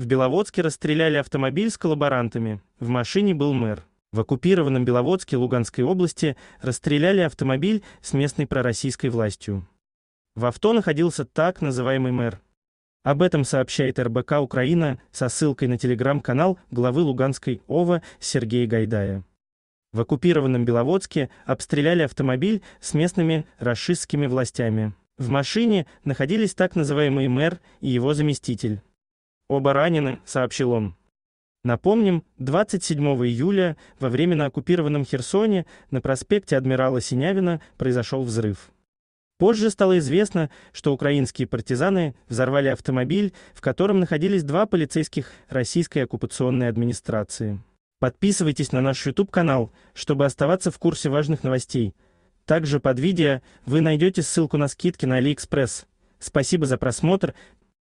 В Беловодске расстреляли автомобиль с коллаборантами, в машине был мэр. В оккупированном Беловодске Луганской области расстреляли автомобиль с местной пророссийской властью. В авто находился так называемый мэр. Об этом сообщает РБК «Украина» со ссылкой на телеграм-канал главы Луганской ОВА Сергея Гайдая. В оккупированном Беловодске обстреляли автомобиль с местными расистскими властями. В машине находились так называемый мэр и его заместитель. Оба ранены, сообщил он. Напомним, 27 июля во время на оккупированном Херсоне на проспекте адмирала Синявина произошел взрыв. Позже стало известно, что украинские партизаны взорвали автомобиль, в котором находились два полицейских российской оккупационной администрации. Подписывайтесь на наш YouTube-канал, чтобы оставаться в курсе важных новостей. Также под видео вы найдете ссылку на скидки на AliExpress. Спасибо за просмотр,